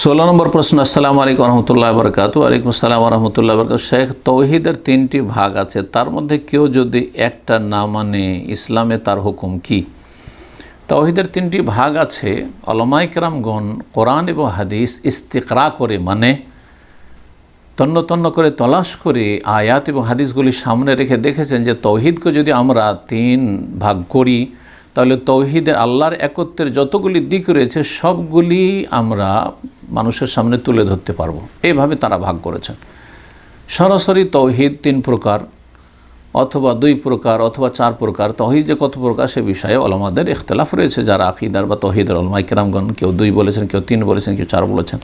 ষোলো নম্বর প্রশ্ন আসসালামু আলাইকুম রহমতুল্লাহ বরকাত আলাইকুম সালাম রহমতুল্লাহ বরকাত শেখ তৌহিদের তিনটি ভাগ আছে তার মধ্যে কেউ যদি একটা না মানে ইসলামে তার হুকুম কি তৌহিদের তিনটি ভাগ আছে অলমাইকরামগণ কোরআন এবং হাদিস ইস্তিকরা করে মানে তন্ন তন্ন করে তলাশ করে আয়াত এবং হাদিসগুলি সামনে রেখে দেখেছেন যে তৌহিদকে যদি আমরা তিন ভাগ করি তাহলে তৌহিদের আল্লাহর একত্রের যতগুলি দিক রয়েছে সবগুলি আমরা মানুষের সামনে তুলে ধরতে পারবো এভাবে তারা ভাগ করেছেন সরাসরি তৌহিদ তিন প্রকার অথবা দুই প্রকার অথবা চার প্রকার তহিদ যে কত প্রকার সে বিষয়ে অলমাদের ইখতলাফ রয়েছে যারা আকিদার বা তহিদার অলমা ইকরামগণ কেউ দুই বলেছেন কেউ তিন বলেছেন কেউ চার বলেছেন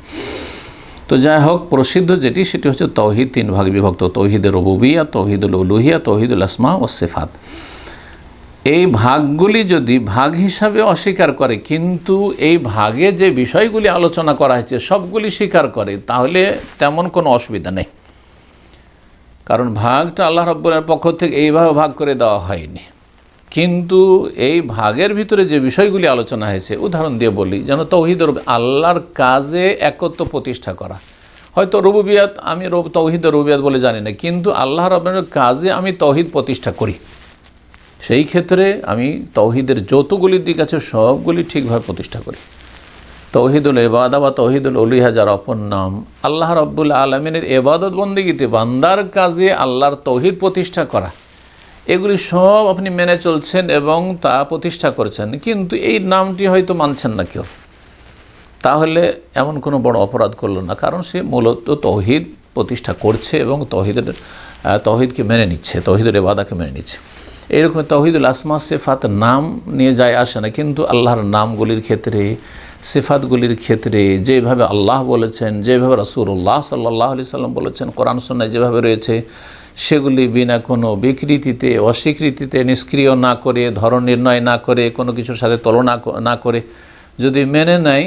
তো যাই হোক প্রসিদ্ধ যেটি সেটি হচ্ছে তৌহিদ তিন ভাগ বিভক্ত তৌহিদে রবুবিয়া তৌহিদুল উলুহিয়া তৌহিদুল আসমা ও সেফাত এই ভাগগুলি যদি ভাগ হিসাবে অস্বীকার করে কিন্তু এই ভাগে যে বিষয়গুলি আলোচনা করা হয়েছে সবগুলি স্বীকার করে তাহলে তেমন কোনো অসুবিধা নেই কারণ ভাগটা আল্লাহ রব্বরের পক্ষ থেকে এইভাবে ভাগ করে দেওয়া হয়নি কিন্তু এই ভাগের ভিতরে যে বিষয়গুলি আলোচনা হয়েছে উদাহরণ দিয়ে বলি যেন তৌহিদর আল্লাহর কাজে একত্র প্রতিষ্ঠা করা হয়তো রুবুবিয়াত আমি তৌহিদ রুবিয়াত বলে জানি না কিন্তু আল্লাহ রব্বের কাজে আমি তৌহিদ প্রতিষ্ঠা করি সেই ক্ষেত্রে আমি তৌহিদের যতগুলি দিক আছে সবগুলি ঠিকভাবে প্রতিষ্ঠা করি তৌহিদুল এবাদা বা তৌহিদুল উলিহা যার অপর নাম আল্লাহ রব্বুল আলমিনের এবাদত বন্দিগীতে বান্দার কাজে আল্লাহর তৌহিদ প্রতিষ্ঠা করা এগুলি সব আপনি মেনে চলছেন এবং তা প্রতিষ্ঠা করছেন কিন্তু এই নামটি হয়তো মানছেন না কেউ তাহলে এমন কোনো বড় অপরাধ করল না কারণ সে মূলত তৌহিদ প্রতিষ্ঠা করছে এবং তহিদের তহিদকে মেনে নিচ্ছে তহিদের এবাদাকে মেনে নিচ্ছে এরকম তহিদুল আসমা সেফাত নাম নিয়ে যায় আসে না কিন্তু আল্লাহর নামগুলির ক্ষেত্রে সেফাতগুলির ক্ষেত্রে যেভাবে আল্লাহ বলেছেন যেভাবে রসুল্লাহ সাল্লাহ আলি সাল্লাম বলেছেন কোরআন সন্ন্যায় যেভাবে রয়েছে সেগুলি বিনা কোনো বিকৃতিতে অস্বীকৃতিতে নিষ্ক্রিয় না করে ধরন নির্ণয় না করে কোনো কিছুর সাথে তুলনা না করে যদি মেনে নেয়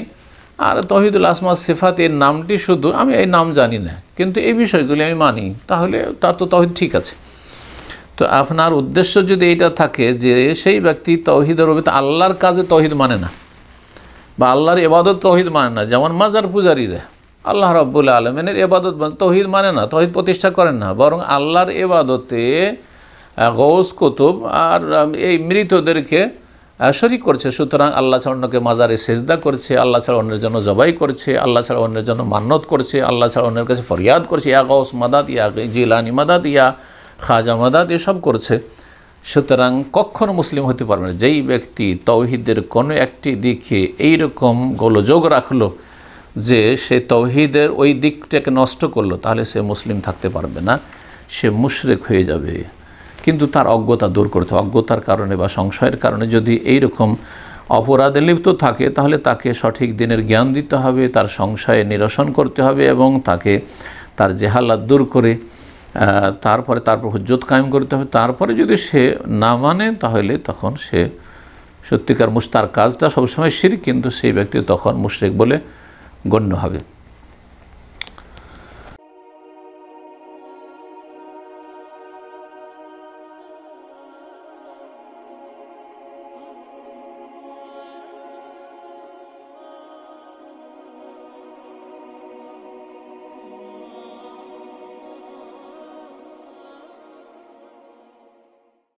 আর তহিদুল আসমা সেফাত এর নামটি শুধু আমি এই নাম জানি না কিন্তু এই বিষয়গুলি আমি মানি তাহলে তার তো তহিদ ঠিক আছে তো আপনার উদ্দেশ্য যদি এইটা থাকে যে সেই ব্যক্তি তহিদের রবিতে আল্লাহর কাজে তহিদ মানে না বা আল্লাহর এবাদত তহিদ মানে না যেমন মাজার পূজারীরা আল্লাহ রব্বুল আলমিনের এবাদত মানে তহিদ মানে না তহিদ প্রতিষ্ঠা করেন না বরং আল্লাহর এবাদতে গৌস কুতুব আর এই মৃতদেরকে শরিক করছে সুতরাং আল্লাহ ছাড়া অন্যকে মাজারে সেজদা করছে আল্লাহ ছাড়া অন্যের জন্য জবাই করছে আল্লাহ ছাড়া অন্যের জন্য মান্নত করছে আল্লাহ ছাড়া অন্যের কাছে ফরিয়াদ করছে ইয়া গৌস মাদাত ইয়া জিলানি মাদাত ইয়া খাজা মাদাদ এসব করছে সুতরাং কখনো মুসলিম হতে পারবে না যেই ব্যক্তি তৌহিদের কোনো একটি দিকে এইরকম গোলযোগ রাখলো যে সে তৌহিদের ওই দিকটাকে নষ্ট করলো তাহলে সে মুসলিম থাকতে পারবে না সে মুশরেক হয়ে যাবে কিন্তু তার অজ্ঞতা দূর করতে অজ্ঞতার কারণে বা সংশয়ের কারণে যদি এই রকম অপরাধে লিপ্ত থাকে তাহলে তাকে সঠিক দিনের জ্ঞান দিতে হবে তার সংশয়ে নিরসন করতে হবে এবং তাকে তার জেহালাত দূর করে তারপরে তারপর হজ্জত কায়েম করতে হবে তারপরে যদি সে না মানে তাহলে তখন সে সত্যিকার মুস্তার কাজটা সবসময় শির কিন্তু সেই ব্যক্তি তখন মুশরেক বলে গণ্য হবে